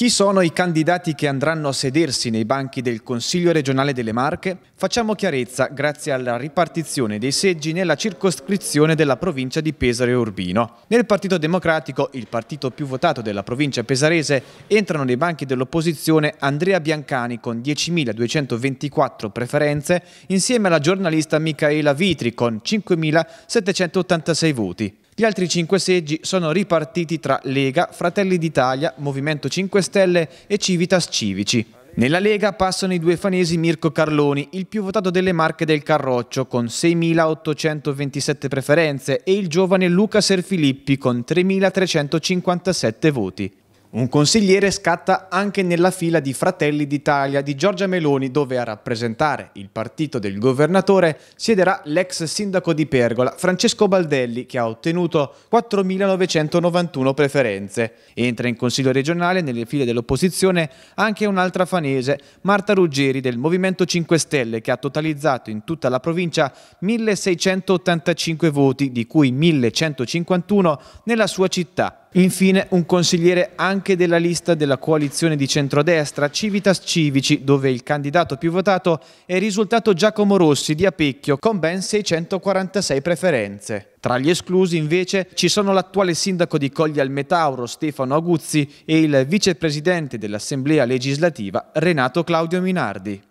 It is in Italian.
Chi sono i candidati che andranno a sedersi nei banchi del Consiglio regionale delle Marche? Facciamo chiarezza grazie alla ripartizione dei seggi nella circoscrizione della provincia di Pesaro e Urbino. Nel Partito Democratico, il partito più votato della provincia pesarese, entrano nei banchi dell'opposizione Andrea Biancani con 10.224 preferenze insieme alla giornalista Michaela Vitri con 5.786 voti. Gli altri cinque seggi sono ripartiti tra Lega, Fratelli d'Italia, Movimento 5 Stelle e Civitas Civici. Nella Lega passano i due fanesi Mirko Carloni, il più votato delle marche del Carroccio, con 6.827 preferenze, e il giovane Luca Serfilippi, con 3.357 voti. Un consigliere scatta anche nella fila di Fratelli d'Italia di Giorgia Meloni dove a rappresentare il partito del governatore siederà l'ex sindaco di Pergola Francesco Baldelli che ha ottenuto 4.991 preferenze. Entra in consiglio regionale nelle file dell'opposizione anche un'altra fanese, Marta Ruggeri del Movimento 5 Stelle che ha totalizzato in tutta la provincia 1.685 voti di cui 1.151 nella sua città Infine un consigliere anche della lista della coalizione di centrodestra Civitas Civici, dove il candidato più votato è risultato Giacomo Rossi di Apecchio con ben 646 preferenze. Tra gli esclusi invece ci sono l'attuale sindaco di Coglia al Metauro Stefano Aguzzi e il vicepresidente dell'Assemblea legislativa Renato Claudio Minardi.